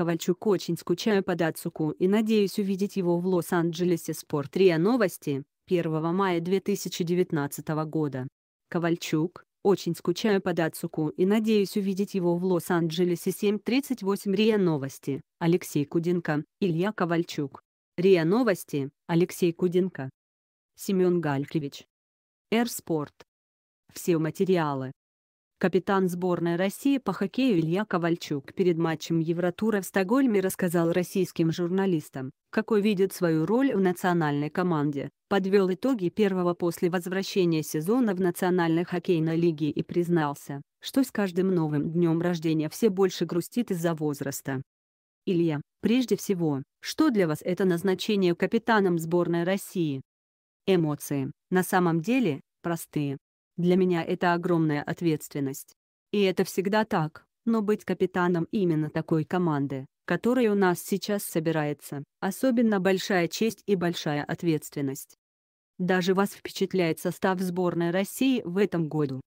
Ковальчук очень скучаю по Дацуку и надеюсь увидеть его в Лос-Анджелесе Спорт РИА Новости, 1 мая 2019 года. Ковальчук, очень скучаю по Дацуку и надеюсь увидеть его в Лос-Анджелесе 7.38 РИА Новости, Алексей Куденко, Илья Ковальчук. РИА Новости, Алексей Куденко. Семен Галькович. Эрспорт. Все материалы Капитан сборной России по хоккею Илья Ковальчук перед матчем Евротура в Стокгольме рассказал российским журналистам, какой видит свою роль в национальной команде, подвел итоги первого после возвращения сезона в Национальной хоккейной лиге и признался, что с каждым новым днем рождения все больше грустит из-за возраста. Илья, прежде всего, что для вас это назначение капитаном сборной России? Эмоции, на самом деле, простые. Для меня это огромная ответственность. И это всегда так, но быть капитаном именно такой команды, которая у нас сейчас собирается, особенно большая честь и большая ответственность. Даже вас впечатляет состав сборной России в этом году.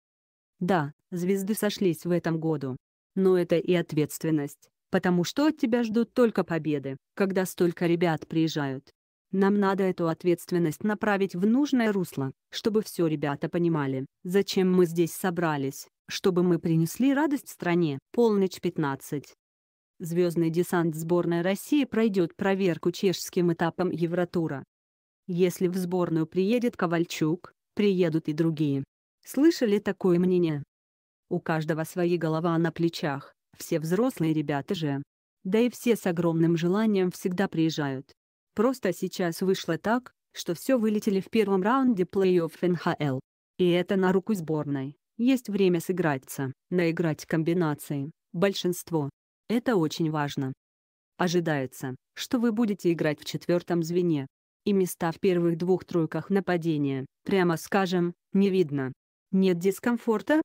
Да, звезды сошлись в этом году. Но это и ответственность, потому что от тебя ждут только победы, когда столько ребят приезжают. Нам надо эту ответственность направить в нужное русло, чтобы все ребята понимали, зачем мы здесь собрались, чтобы мы принесли радость стране. Полночь 15. Звездный десант сборной России пройдет проверку чешским этапом Евротура. Если в сборную приедет Ковальчук, приедут и другие. Слышали такое мнение? У каждого свои голова на плечах, все взрослые ребята же. Да и все с огромным желанием всегда приезжают, Просто сейчас вышло так, что все вылетели в первом раунде плей-офф НХЛ. И это на руку сборной. Есть время сыграться, наиграть комбинации, большинство. Это очень важно. Ожидается, что вы будете играть в четвертом звене. И места в первых двух тройках нападения, прямо скажем, не видно. Нет дискомфорта?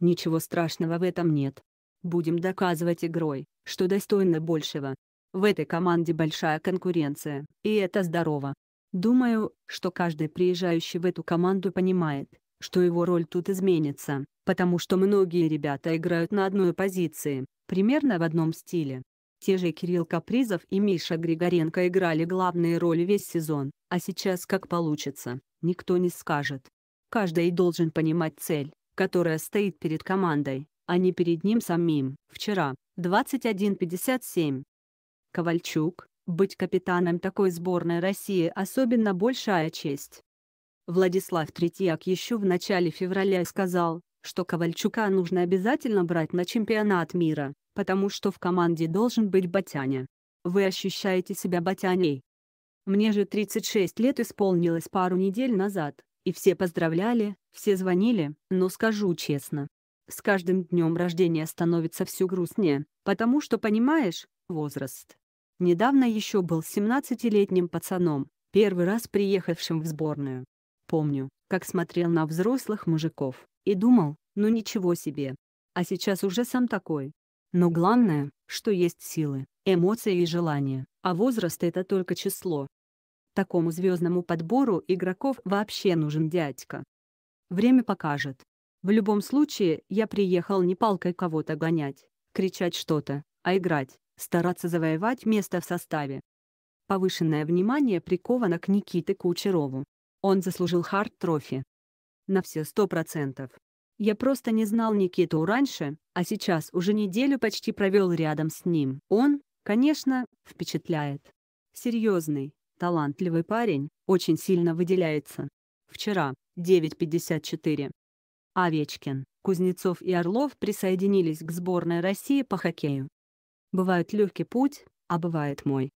Ничего страшного в этом нет. Будем доказывать игрой, что достойно большего. В этой команде большая конкуренция, и это здорово. Думаю, что каждый приезжающий в эту команду понимает, что его роль тут изменится, потому что многие ребята играют на одной позиции, примерно в одном стиле. Те же Кирилл Капризов и Миша Григоренко играли главные роли весь сезон, а сейчас как получится, никто не скажет. Каждый должен понимать цель, которая стоит перед командой, а не перед ним самим. Вчера, 21.57, Ковальчук, быть капитаном такой сборной России особенно большая честь. Владислав Третьяк еще в начале февраля сказал, что Ковальчука нужно обязательно брать на чемпионат мира, потому что в команде должен быть Батяня. Вы ощущаете себя Батяней. Мне же 36 лет исполнилось пару недель назад, и все поздравляли, все звонили, но скажу честно. С каждым днем рождения становится все грустнее, потому что понимаешь, возраст. Недавно еще был 17-летним пацаном, первый раз приехавшим в сборную. Помню, как смотрел на взрослых мужиков и думал, ну ничего себе. А сейчас уже сам такой. Но главное, что есть силы, эмоции и желания, а возраст это только число. Такому звездному подбору игроков вообще нужен дядька. Время покажет. В любом случае, я приехал не палкой кого-то гонять, кричать что-то, а играть стараться завоевать место в составе. Повышенное внимание приковано к Никите Кучерову. Он заслужил хард-трофи. На все сто процентов. Я просто не знал Никиту раньше, а сейчас уже неделю почти провел рядом с ним. Он, конечно, впечатляет. Серьезный, талантливый парень, очень сильно выделяется. Вчера, 9.54. Овечкин, Кузнецов и Орлов присоединились к сборной России по хоккею. Бывает легкий путь, а бывает мой.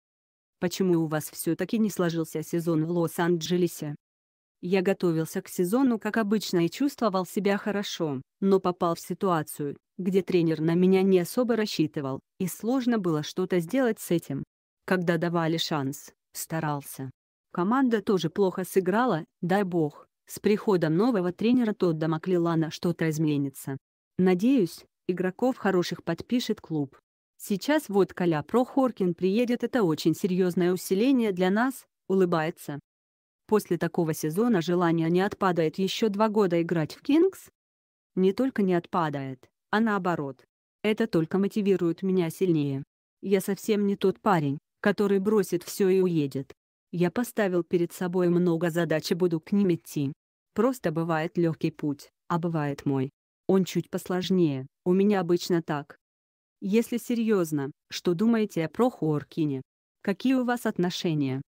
Почему у вас все-таки не сложился сезон в Лос-Анджелесе? Я готовился к сезону как обычно и чувствовал себя хорошо, но попал в ситуацию, где тренер на меня не особо рассчитывал, и сложно было что-то сделать с этим. Когда давали шанс, старался. Команда тоже плохо сыграла, дай бог, с приходом нового тренера Тодда Маклилана что-то изменится. Надеюсь, игроков хороших подпишет клуб. Сейчас вот Коля Прохоркин приедет, это очень серьезное усиление для нас, улыбается. После такого сезона желание не отпадает еще два года играть в Кингс? Не только не отпадает, а наоборот. Это только мотивирует меня сильнее. Я совсем не тот парень, который бросит все и уедет. Я поставил перед собой много задач и буду к ним идти. Просто бывает легкий путь, а бывает мой. Он чуть посложнее, у меня обычно так. Если серьезно, что думаете о Прохоркине? Какие у вас отношения?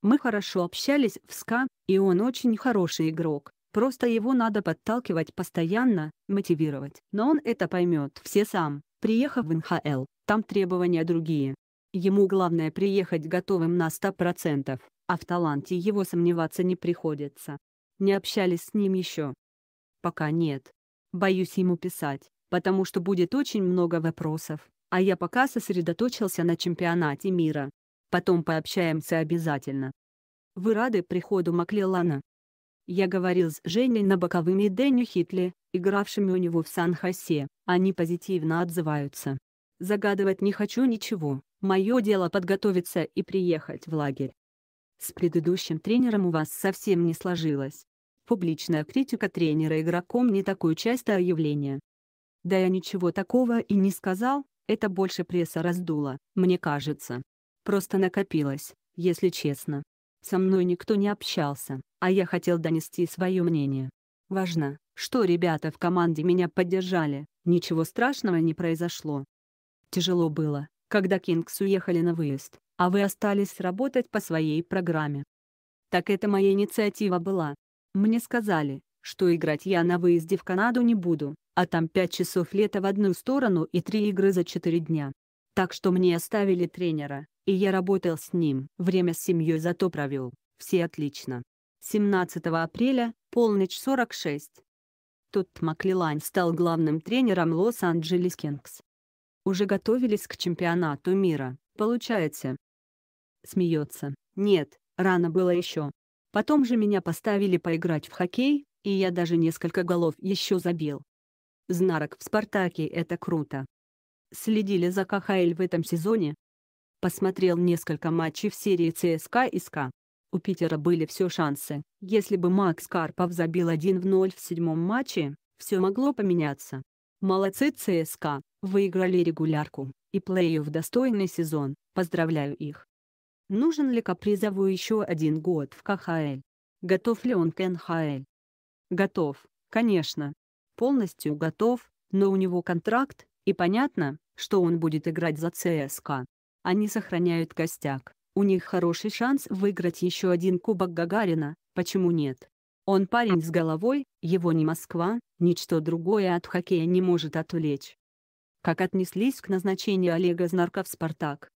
Мы хорошо общались в СКА, и он очень хороший игрок. Просто его надо подталкивать постоянно, мотивировать. Но он это поймет все сам. Приехав в НХЛ, там требования другие. Ему главное приехать готовым на 100%, а в таланте его сомневаться не приходится. Не общались с ним еще? Пока нет. Боюсь ему писать потому что будет очень много вопросов. А я пока сосредоточился на чемпионате мира. Потом пообщаемся обязательно. Вы рады приходу Маклеллана? Я говорил с Женей на боковыми и Дэнни Хитли, игравшими у него в Сан-Хосе, они позитивно отзываются. Загадывать не хочу ничего, мое дело подготовиться и приехать в лагерь. С предыдущим тренером у вас совсем не сложилось. Публичная критика тренера игроком не такое частое явление, да я ничего такого и не сказал, это больше пресса раздула, мне кажется. Просто накопилось, если честно. Со мной никто не общался, а я хотел донести свое мнение. Важно, что ребята в команде меня поддержали, ничего страшного не произошло. Тяжело было, когда Кингс уехали на выезд, а вы остались работать по своей программе. Так это моя инициатива была. Мне сказали, что играть я на выезде в Канаду не буду, а там 5 часов лета в одну сторону и 3 игры за 4 дня. Так что мне оставили тренера, и я работал с ним. Время с семьей зато провел. Все отлично. 17 апреля, полночь 46. Тут Маклилайн стал главным тренером Лос-Анджелес Кингс. Уже готовились к чемпионату мира, получается. Смеется. Нет, рано было еще. Потом же меня поставили поиграть в хоккей, и я даже несколько голов еще забил. Знарок в «Спартаке» — это круто. Следили за КХЛ в этом сезоне? Посмотрел несколько матчей в серии ЦСКА и СКА. У Питера были все шансы. Если бы Макс Карпов забил 1-0 в седьмом матче, все могло поменяться. Молодцы ЦСКА, выиграли регулярку и плей офф достойный сезон, поздравляю их. Нужен ли Капризову еще один год в КХЛ? Готов ли он к НХЛ? Готов, конечно, полностью готов, но у него контракт, и понятно, что он будет играть за ЦСКА. Они сохраняют костяк. У них хороший шанс выиграть еще один кубок Гагарина, почему нет? Он парень с головой, его ни Москва, ничто другое от хоккея не может отвлечь. Как отнеслись к назначению Олега Знарка в «Спартак»?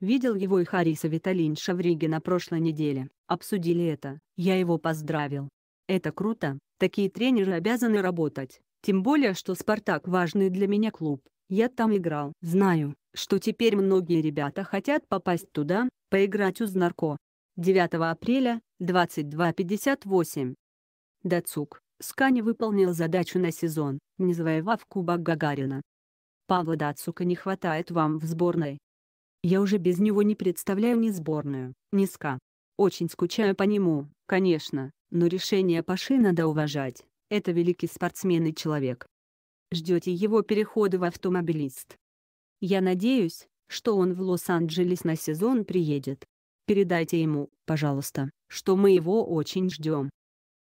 Видел его и Хариса Виталинша в Риге на прошлой неделе, обсудили это, я его поздравил. Это круто, Такие тренеры обязаны работать. Тем более, что «Спартак» важный для меня клуб. Я там играл. Знаю, что теперь многие ребята хотят попасть туда, поиграть у Знарко. 9 апреля, 22.58. Дацук. Скани выполнил задачу на сезон, не завоевав Кубок Гагарина. Павла Дацука не хватает вам в сборной. Я уже без него не представляю ни сборную, ни СКА. Очень скучаю по нему, конечно, но решение Паши надо уважать, это великий спортсмен и человек. Ждете его перехода в автомобилист. Я надеюсь, что он в Лос-Анджелес на сезон приедет. Передайте ему, пожалуйста, что мы его очень ждем.